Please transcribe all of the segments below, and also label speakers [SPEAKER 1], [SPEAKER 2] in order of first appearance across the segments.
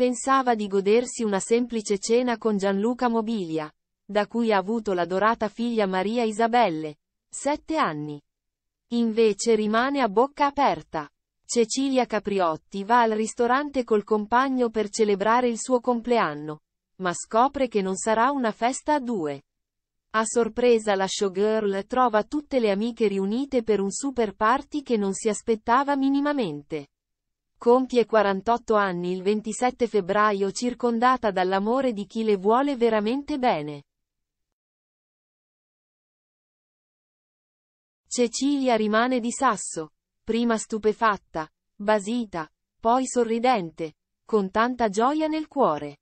[SPEAKER 1] Pensava di godersi una semplice cena con Gianluca Mobilia, da cui ha avuto la dorata figlia Maria Isabelle, sette anni. Invece rimane a bocca aperta. Cecilia Capriotti va al ristorante col compagno per celebrare il suo compleanno, ma scopre che non sarà una festa a due. A sorpresa la showgirl trova tutte le amiche riunite per un super party che non si aspettava minimamente. Compie 48 anni il 27 febbraio circondata dall'amore di chi le vuole veramente bene. Cecilia rimane di sasso, prima stupefatta, basita, poi sorridente, con tanta gioia nel cuore.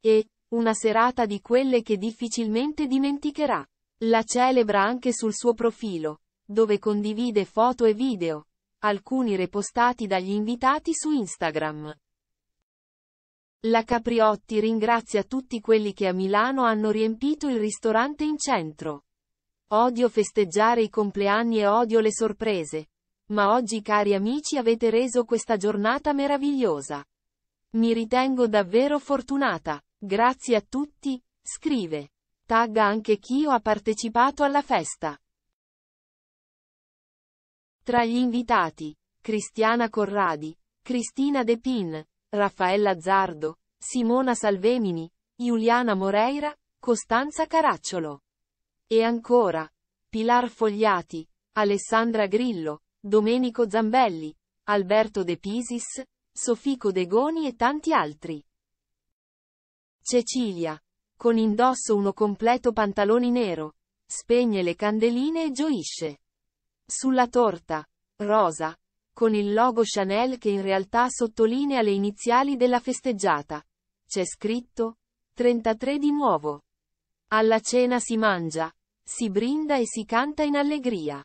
[SPEAKER 1] E, una serata di quelle che difficilmente dimenticherà. La celebra anche sul suo profilo, dove condivide foto e video, alcuni repostati dagli invitati su Instagram. La Capriotti ringrazia tutti quelli che a Milano hanno riempito il ristorante in centro. Odio festeggiare i compleanni e odio le sorprese. Ma oggi cari amici avete reso questa giornata meravigliosa. Mi ritengo davvero fortunata. Grazie a tutti, scrive. Tagga anche chi ha partecipato alla festa. Tra gli invitati, Cristiana Corradi, Cristina De Pin, Raffaella Zardo, Simona Salvemini, Giuliana Moreira, Costanza Caracciolo. E ancora, Pilar Fogliati, Alessandra Grillo, Domenico Zambelli, Alberto De Pisis, Sofico De Goni e tanti altri. Cecilia, con indosso uno completo pantaloni nero, spegne le candeline e gioisce. Sulla torta, rosa, con il logo Chanel che in realtà sottolinea le iniziali della festeggiata. C'è scritto 33 di nuovo. Alla cena si mangia, si brinda e si canta in allegria.